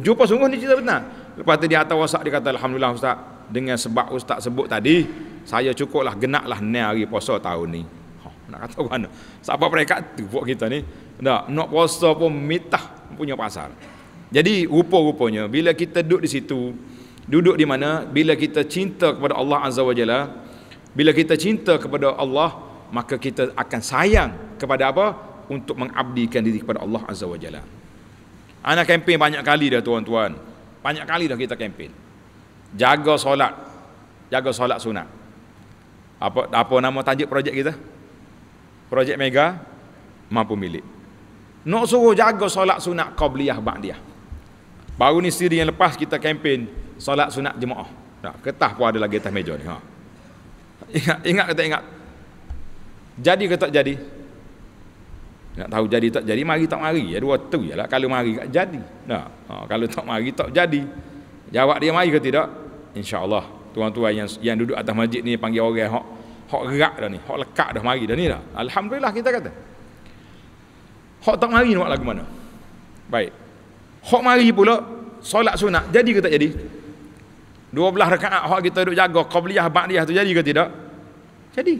jumpa sungguh ni cerita benar. Lepas tu dia atas wasak dia kata, Alhamdulillah Ustaz, dengan sebab ustaz sebut tadi saya cukuplah genaklah 9 hari puasa tahun ni ha, nak kata mana siapa mereka tu buat kita ni dak nak puasa pun mitah punya pasal jadi rupa-rupanya bila kita duduk di situ duduk di mana bila kita cinta kepada Allah azza wajalla bila kita cinta kepada Allah maka kita akan sayang kepada apa untuk mengabdikan diri kepada Allah azza wajalla ana kempen banyak kali dah tuan-tuan banyak kali dah kita kempen jaga solat jaga solat sunat apa apa nama tajuk projek kita projek mega mampu milik nak suruh jaga solat sunat qabliyah ba'diyah baru ni siri yang lepas kita kempen solat sunat jemaah tak ketah pun ada lagi atas meja ni ha ingat ingat kata ingat jadi ke tak jadi nak tahu jadi tak jadi mari tak mari ya dua tu jelah kalau mari tak jadi nah ha, kalau tak mari tak jadi Jawab dia mai ke tidak? Insya Allah, tuan-tuan yang yang duduk atas masjid ni panggil orang hok hok gerak dah ni, hok lekat dah mari dah ni dah. Alhamdulillah kita kata. Hok tak mari nak lagu mana? Baik. Hok mari pula solat sunat. Jadi ke tak jadi? 12 rakaat hok kita duduk jaga qabliyah ba'diyah tu jadi ke tidak? Jadi.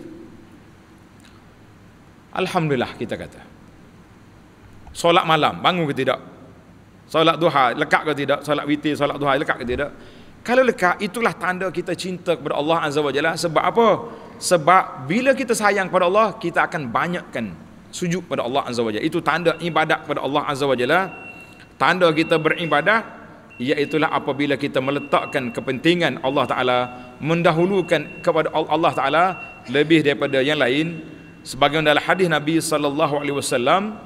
Alhamdulillah kita kata. Solat malam bangun ke tidak? Solat duha lekat ke tidak? Solat witir, solat duha lekat ke tidak? Kalau lekat, itulah tanda kita cinta kepada Allah Azza wa Jalla. Sebab apa? Sebab bila kita sayang kepada Allah, kita akan banyakkan sujud kepada Allah Azza wa Jalla. Itu tanda ibadat kepada Allah Azza wa Jalla. Tanda kita beribadah, iaitulah apabila kita meletakkan kepentingan Allah Ta'ala, mendahulukan kepada Allah Ta'ala lebih daripada yang lain. Sebagai dalam hadis Nabi Sallallahu Alaihi Wasallam,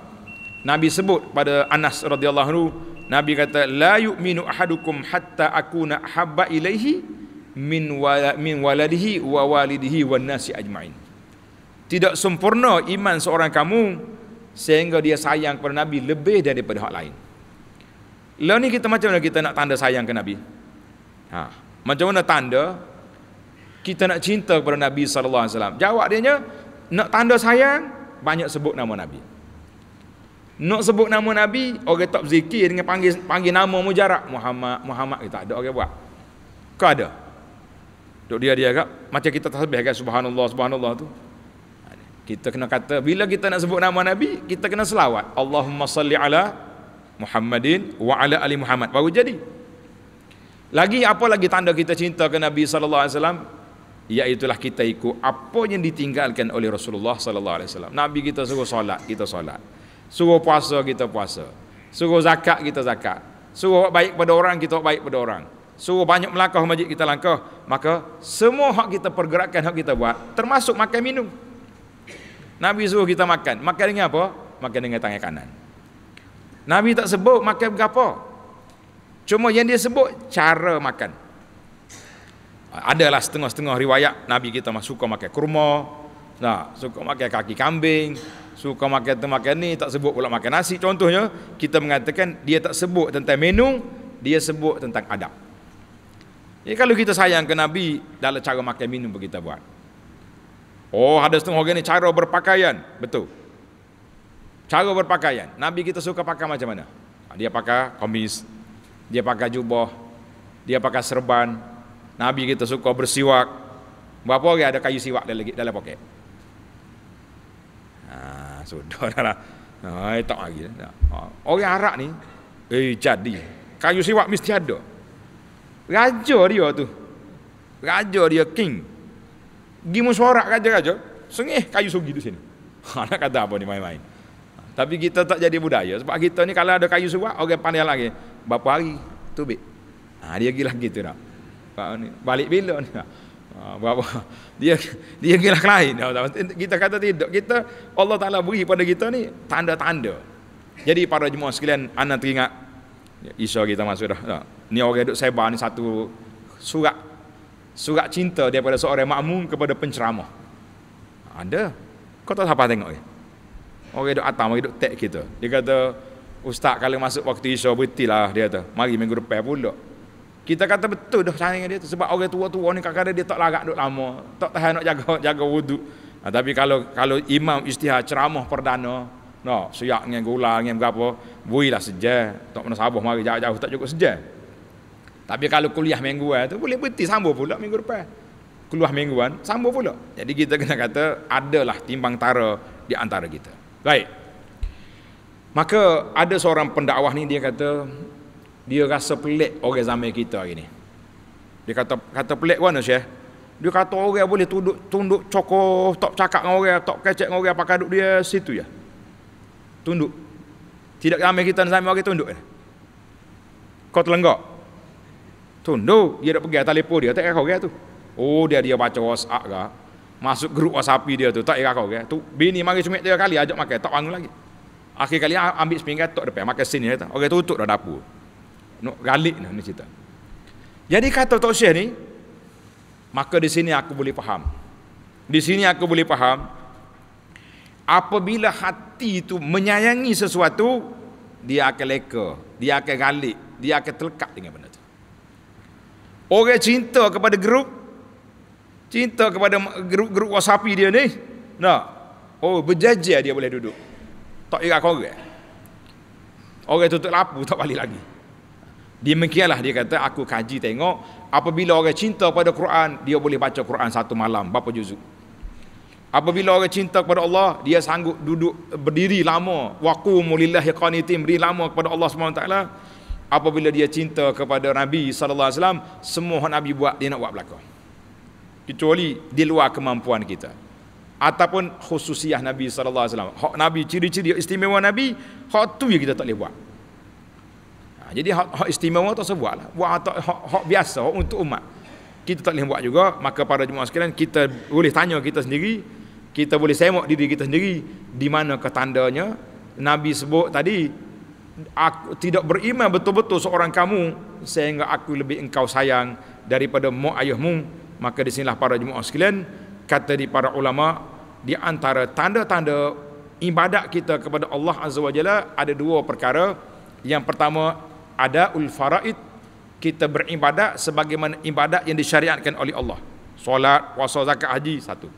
Nabi sebut pada Anas radhiyallahu anhu, Nabi kata la yu'minu ahadukum hatta akuna habba ilaihi min wala, min waladihi wa walidihi wan nasi ajmain. Tidak sempurna iman seorang kamu sehingga dia sayang kepada Nabi lebih daripada hak lain. Lalu ni kita macam mana kita nak tanda sayang ke Nabi? Ha, macam mana tanda kita nak cinta kepada Nabi sallallahu alaihi wasallam? Jawab dia nak tanda sayang banyak sebut nama Nabi. Nak sebut nama Nabi, orang tak berzikir dengan panggil panggil nama mujarab Muhammad, Muhammad kita ada orang buat. ke ada. Dok dia dia agak macam kita tasbih kan subhanallah subhanallah tu. Kita kena kata bila kita nak sebut nama Nabi, kita kena selawat. Allahumma salli ala Muhammadin wa ala ali Muhammad. Baru jadi. Lagi apa lagi tanda kita cinta ke Nabi sallallahu alaihi wasallam? Iaitulah kita ikut apa yang ditinggalkan oleh Rasulullah sallallahu alaihi wasallam. Nabi kita suruh solat, kita solat. Suruh puasa kita puasa. Suruh zakat kita zakat. Suruh baik pada orang kita baik pada orang. Suruh banyak melangkah masjid kita langkah, maka semua hak kita pergerakan hak kita buat termasuk makan minum. Nabi suruh kita makan. Makan dengan apa? Makan dengan tangan kanan. Nabi tak sebut makan berapa. Cuma yang dia sebut cara makan. Adalah setengah-setengah riwayat Nabi kita suka makan kurma, nah, suka makan kaki kambing, suka makan tu makan ni tak sebut pula makan nasi contohnya kita mengatakan dia tak sebut tentang menu dia sebut tentang adab jadi kalau kita sayang ke Nabi dalam cara makan minum kita buat oh ada setengah orang ni cara berpakaian betul cara berpakaian Nabi kita suka pakai macam mana ha, dia pakai komis dia pakai jubah dia pakai serban Nabi kita suka bersiwak berapa orang ada kayu siwak dalam, dalam poket sudah [LAUGHS] dah lah. Nah, ah, tak lagi. Nah. Eh. Ah, orang Arab ni, eh jadi. Kayu siwak mesti ada. Raja dia tu. Raja dia king. Gimu sorak raja-raja. Sengih kayu sugi di sini. [LAUGHS] Anak kata apa ni main-main. Tapi kita tak jadi budaya. Sebab kita ni kalau ada kayu siwak, orang okay, pandai lagi. Berapa hari? Tubik. Ah dia gila gitu dah. Balik bila ni? Ha, bapa [LAUGHS] dia dia kira lain kita kata tidak kita Allah Taala beri pada kita ni tanda-tanda jadi para jemaah sekalian anda teringat ya, isya kita masuk dah tak? ni orang duk sebar ni satu surat surat cinta daripada seorang makmum kepada penceramah ada kau tak apa tengok ni orang duk atam orang duk tag kita dia kata ustaz kalau masuk waktu isya betillah dia kata mari minggu depan pula kita kata betul dah sayang dia tu sebab orang tua-tua ni kadang-kadang dia tak larat duk lama, tak tahan nak jaga [LAUGHS] jaga wuduk. Ha, tapi kalau kalau imam istihar ceramah perdana, no, siap dengan gula dengan berapa, builah seje, tak pernah sabah mari jauh-jauh tak cukup saja. Tapi kalau kuliah mingguan eh, tu boleh berhenti sambung pula minggu depan. Kuliah mingguan sambung pula. Jadi kita kena kata adalah timbang tara di antara kita. Baik. Maka ada seorang pendakwah ni dia kata dia rasa pelik orang zaman kita hari ni. Dia kata kata pelik kan ya? Dia kata orang boleh tunduk tunduk cokoh, tak cakap dengan orang, tak kecek dengan orang pakai duduk dia situ ya. Tunduk. Tidak ramai kita zaman orang tunduk. Kau terlenggak. Tunduk, dia dah pergi atas lepo dia, tak kau tu. Oh dia dia baca WhatsApp ke. Masuk grup WhatsApp dia tu, tak kira kau ke. Tu bini mari cumit tiga kali ajak makan, tak bangun lagi. Akhir kali ambil sepinggan tok depan makan sini dia kata. Orang tutup dah dapur nak galik ni, ni cerita. Jadi kata Tok Syekh ni, maka di sini aku boleh faham. Di sini aku boleh faham, apabila hati itu menyayangi sesuatu, dia akan leka, dia akan galik, dia akan terlekat dengan benda itu. Orang cinta kepada grup, cinta kepada grup-grup WhatsApp dia ni, nah, oh berjajah dia boleh duduk. Tak ingat kau orang. Orang tutup lapu tak balik lagi. Demikianlah dia kata aku kaji tengok apabila orang cinta pada Quran dia boleh baca Quran satu malam berapa juzuk. Apabila orang cinta kepada Allah dia sanggup duduk berdiri lama waqu mulillah yaqanitim berdiri lama kepada Allah Subhanahu taala. Apabila dia cinta kepada Nabi sallallahu alaihi wasallam semua yang Nabi buat dia nak buat belaka. Kecuali di luar kemampuan kita. Ataupun khususiah Nabi sallallahu alaihi wasallam. Hak Nabi ciri-ciri istimewa Nabi hak tu yang kita tak boleh buat. Ha, jadi hak, hak istimewa tak sebuat lah. Buat hak, hak, hak biasa hak untuk umat. Kita tak boleh buat juga. Maka para jemaah sekalian, kita boleh tanya kita sendiri. Kita boleh semak diri kita sendiri. Di mana ketandanya. Nabi sebut tadi, aku tidak beriman betul-betul seorang kamu sehingga aku lebih engkau sayang daripada mu ayahmu maka di sinilah para jemaah sekalian kata di para ulama di antara tanda-tanda ibadat kita kepada Allah azza wajalla ada dua perkara yang pertama adaul faraid kita beribadat sebagaimana ibadat yang disyariatkan oleh Allah. Solat, puasa, zakat, haji satu.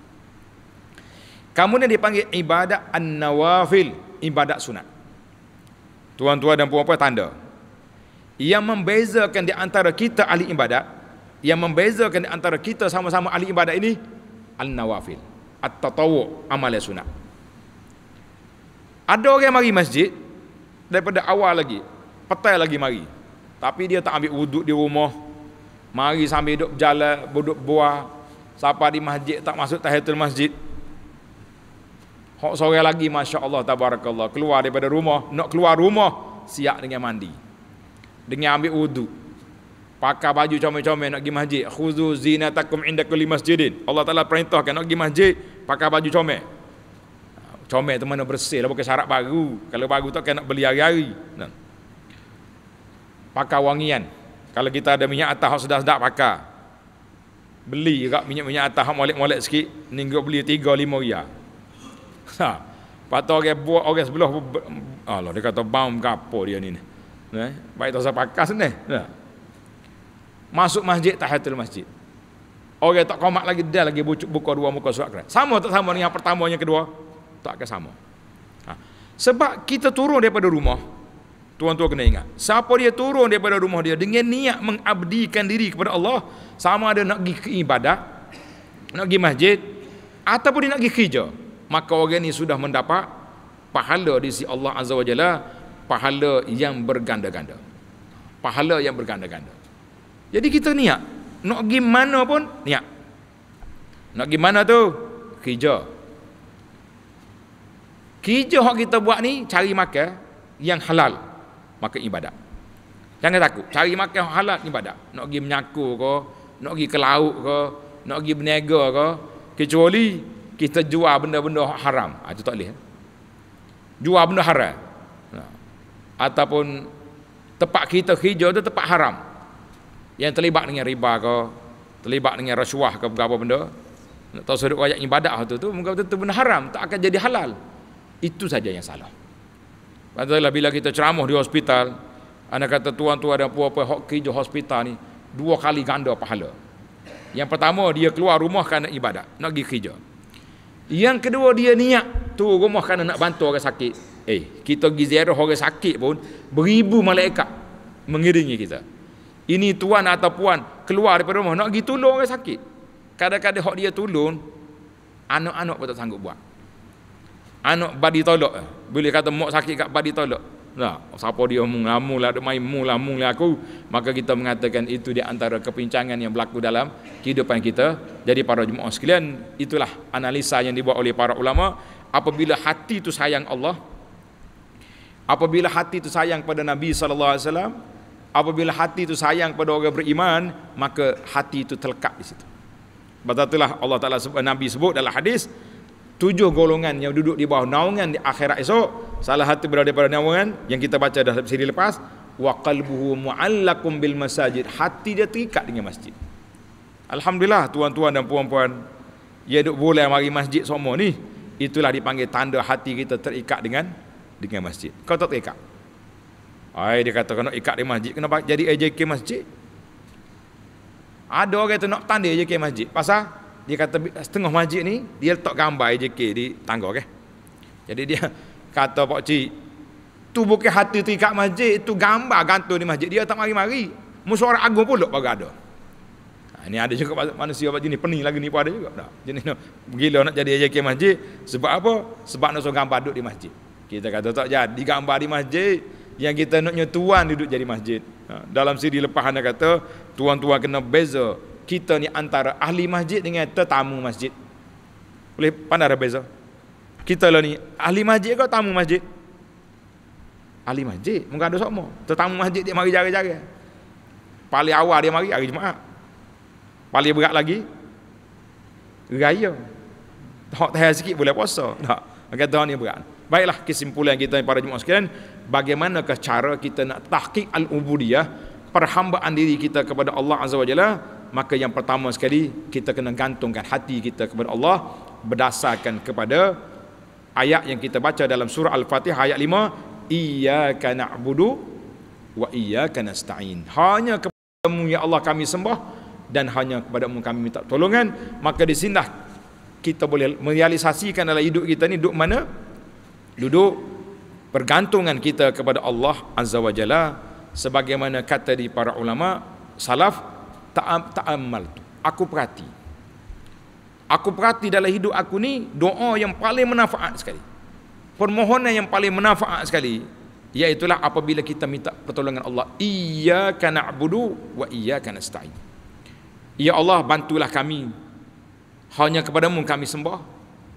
Kemudian dipanggil ibadat an-nawafil, ibadat sunat. Tuan-tuan dan puan-puan tanda. Yang membezakan di antara kita ahli ibadat, yang membezakan di antara kita sama-sama ahli ibadat ini an-nawafil at-tatawu amal sunat. Ada orang yang mari masjid daripada awal lagi, petai lagi mari tapi dia tak ambil wuduk di rumah mari sambil duduk berjalan duduk buah siapa di masjid tak masuk tahiyatul masjid Hok sore lagi Masya Allah Tabarakallah keluar daripada rumah nak keluar rumah siap dengan mandi dengan ambil wuduk pakai baju comel-comel nak pergi masjid khuzu zinatakum inda kulli masjidin Allah Taala perintahkan nak pergi masjid pakai baju comel comel tu mana bersih lah bukan syarat baru kalau baru tak nak beli hari-hari nah pakar wangian. Kalau kita ada minyak atas sedap-sedap pakar. Beli juga minyak-minyak atas hak molek-molek sikit, ninggu beli tiga lima. riyal. [LAUGHS] Ha. Patu orang buat orang sebelah Allah dia kata baum ke apa dia ni. Nah, eh, baik tak pakar sini. Nah. Ha. Masuk masjid tak hati masjid. Orang tak komat lagi dia lagi buka dua muka surat kerat. Sama tak sama dengan yang pertamanya kedua? Tak akan sama. Ha. Sebab kita turun daripada rumah, Tuan-tuan kena ingat. Siapa dia turun daripada rumah dia dengan niat mengabdikan diri kepada Allah. Sama ada nak pergi ke ibadah. Nak pergi masjid. Ataupun dia nak pergi kerja. Maka orang ini sudah mendapat pahala di sisi Allah Azza wa Jalla. Pahala yang berganda-ganda. Pahala yang berganda-ganda. Jadi kita niat. Nak pergi mana pun niat. Nak pergi mana tu? Kerja. Kerja Hak kita buat ni cari makan yang halal maka ibadat. Jangan takut, cari makan halal ibadat. Nak pergi menyaku ke, nak pergi ke laut ke, nak pergi berniaga ke, kecuali kita jual benda-benda haram. Ha, tak boleh. Eh. Jual benda haram. Ataupun tempat kita hijau itu tempat haram. Yang terlibat dengan riba ke, terlibat dengan rasuah ke, apa benda. Nak tahu sudut ibadat itu, itu benda haram. Tak akan jadi halal. Itu saja yang salah. Adalah bila kita ceramah di hospital, anak kata tuan tu ada apa-apa hok kerja hospital ni, dua kali ganda pahala. Yang pertama dia keluar rumah kerana ibadat, nak pergi kerja. Yang kedua dia niat tu rumah kerana nak bantu orang sakit. Eh, kita pergi ziarah orang sakit pun beribu malaikat mengiringi kita. Ini tuan atau puan keluar daripada rumah nak pergi tolong orang sakit. Kadang-kadang hok dia tolong anak-anak pun tak sanggup buat anak badi tolak boleh kata mak sakit kat badi tolak Nah, siapa dia mengamu lah, demai main mula mula aku. Maka kita mengatakan itu di antara kepincangan yang berlaku dalam kehidupan kita. Jadi para jemaah sekalian, itulah analisa yang dibuat oleh para ulama. Apabila hati itu sayang Allah, apabila hati itu sayang pada Nabi sallallahu alaihi wasallam, apabila hati itu sayang pada orang beriman, maka hati itu terlekat di situ. Sebab itulah Allah Taala sebut Nabi sebut dalam hadis, tujuh golongan yang duduk di bawah naungan di akhirat esok salah satu berada daripada naungan yang kita baca dalam siri lepas wa qalbuhu muallakum bil masajid hati dia terikat dengan masjid alhamdulillah tuan-tuan dan puan-puan dia ya duduk boleh mari masjid semua ni itulah dipanggil tanda hati kita terikat dengan dengan masjid kau tak terikat ai dia kata kena ikat di masjid kenapa jadi AJK masjid ada orang kata nak tanda AJK masjid pasal dia kata setengah masjid ni dia letak gambar AJK di tangga okay? jadi dia [LAUGHS] kata pak cik tu bukan hati terikat masjid itu gambar gantung di masjid dia tak mari-mari musyawarah agung pula baru ada ha, ini ada juga manusia pak ni pening lagi ni pun ada juga tak jenis no, gila nak jadi AJK masjid sebab apa sebab nak suruh gambar duduk di masjid kita kata tak jadi gambar di masjid yang kita nak tuan duduk jadi masjid ha, dalam siri lepas anda kata tuan-tuan kena beza kita ni antara ahli masjid dengan tetamu masjid. Boleh pandai ada beza. Kita lah ni ahli masjid ke tamu masjid? Ahli masjid, mungkin ada semua Tetamu masjid dia mari jaga-jaga. Paling awal dia mari hari Jumaat. Paling berat lagi raya. Tak tahu sikit boleh puasa. Tak. Maka tahun ni berat. Baiklah kesimpulan kita pada jemaah sekalian, bagaimanakah cara kita nak tahqiq al-ubudiyah perhambaan diri kita kepada Allah Azza Wajalla maka yang pertama sekali kita kena gantungkan hati kita kepada Allah berdasarkan kepada ayat yang kita baca dalam surah Al-Fatihah ayat 5 Iyaka na'budu wa iyaka nasta'in hanya kepadamu ya Allah kami sembah dan hanya kepadamu kami minta tolongan maka di sini kita boleh merealisasikan dalam hidup kita ni duduk mana duduk pergantungan kita kepada Allah Azza wa Jalla sebagaimana kata di para ulama salaf ta'amal tu aku perhati aku perhati dalam hidup aku ni doa yang paling manfaat sekali permohonan yang paling manfaat sekali iaitulah apabila kita minta pertolongan Allah iyyaka na'budu wa iyyaka nasta'in ya Allah bantulah kami hanya kepadamu kami sembah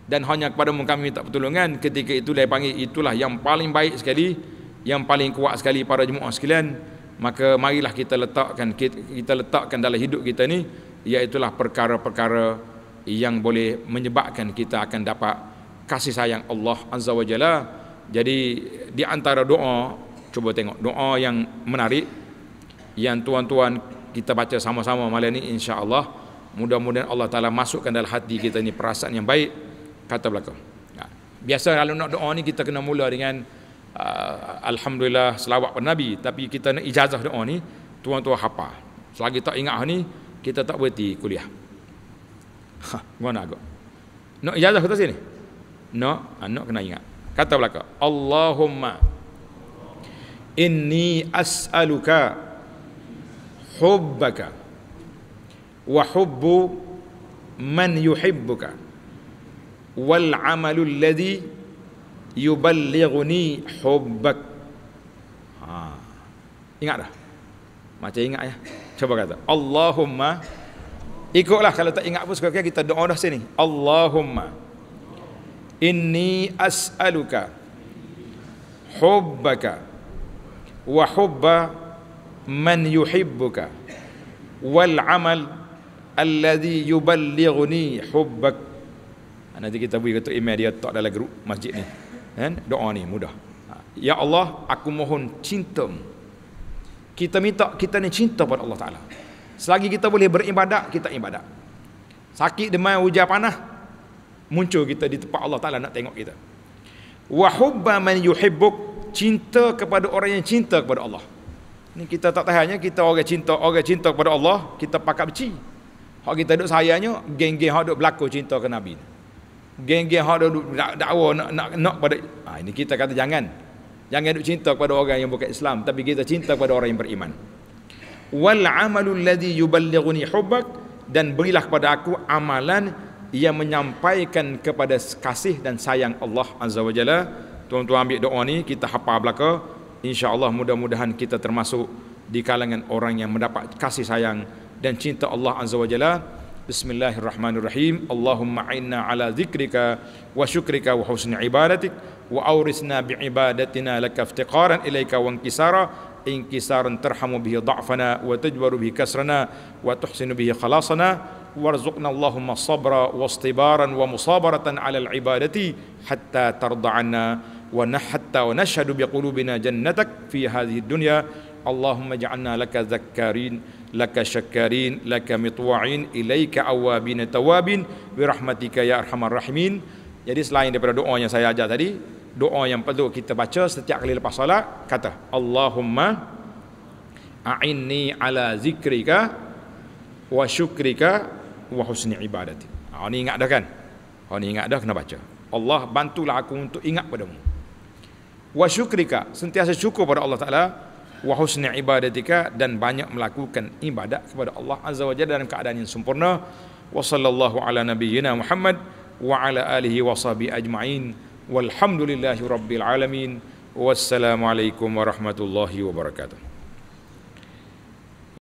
dan hanya kepadamu kami minta pertolongan ketika itu yang panggil itulah yang paling baik sekali yang paling kuat sekali para jemaah sekalian maka marilah kita letakkan kita letakkan dalam hidup kita ni ialah perkara-perkara yang boleh menyebabkan kita akan dapat kasih sayang Allah Azza wa Jalla. Jadi di antara doa, cuba tengok doa yang menarik yang tuan-tuan kita baca sama-sama malam ini insya-Allah mudah-mudahan Allah Taala masukkan dalam hati kita ni perasaan yang baik kata belakang. Ya. Biasa kalau nak doa ni kita kena mula dengan uh, alhamdulillah selawat pada nabi tapi kita nak ijazah doa ni tuan-tuan hapa selagi tak ingat ni kita tak berhenti kuliah ha ngono agak nak ijazah kata sini no anu ah, kena ingat kata belaka Allahumma inni as'aluka hubbaka wa hubbu man yuhibbuka wal amalu alladhi yuballighuni hubbak ha ingat dah macam ingat ya cuba kata allahumma ikutlah kalau tak ingat pun sekali kita doa dah sini allahumma inni as'aluka hubbaka wa hubba man yuhibbuka wal amal alladhi yuballighuni hubbak nanti kita beri kata email dia tak dalam grup masjid ni Kan? Doa ni mudah. Ya Allah, aku mohon cintamu. Kita minta kita ni cinta pada Allah Taala. Selagi kita boleh beribadat, kita ibadat. Sakit demam hujan panah muncul kita di tempat Allah Taala nak tengok kita. Wa hubba man yuhibbuk cinta kepada orang yang cinta kepada Allah. Ini kita tak tahannya kita orang cinta, orang cinta kepada Allah, kita pakat beci. Hak kita duk sayangnya, geng-geng hak duk berlaku cinta ke Nabi. Ini geng-geng hak duduk dakwa nak nak nak pada ha, ini kita kata jangan jangan duduk cinta kepada orang yang bukan Islam tapi kita cinta kepada orang yang beriman wal amalu alladhi yuballighuni hubbak dan berilah kepada aku amalan yang menyampaikan kepada kasih dan sayang Allah azza wajalla tuan-tuan ambil doa ni kita hafal belaka insyaallah mudah-mudahan kita termasuk di kalangan orang yang mendapat kasih sayang dan cinta Allah azza wajalla بسم الله الرحمن الرحيم اللهم عنا على ذكرك وشكرك وحسن عبادتك وأورثنا بعبادتنا لك افتقارا إليك وانكسارا انكسارا ترحم به ضعفنا وتجبر به كسرنا وتحسن به خلاصنا وارزقنا اللهم صبرا واصطبارا ومصابرة على العبادة حتى ترضى عنا ونحتى ونشهد بقلوبنا جنتك في هذه الدنيا اللهم اجعلنا لك ذكارين laka syakarin laka mitwa'in ilaika awabin tawabin birahmatika ya arhamar rahimin jadi selain daripada doa yang saya ajar tadi doa yang perlu kita baca setiap kali lepas solat kata Allahumma a'inni ala zikrika wa syukrika wa husni ibadati ha, ni ingat dah kan ha, ni ingat dah kena baca Allah bantulah aku untuk ingat padamu wa syukrika sentiasa syukur pada Allah Ta'ala wa husni ibadatika dan banyak melakukan ibadat kepada Allah azza wa jalla dalam keadaan yang sempurna wa sallallahu ala nabiyyina muhammad wa ala alihi wa sahbi ajma'in walhamdulillahi rabbil alamin wassalamu alaikum warahmatullahi wabarakatuh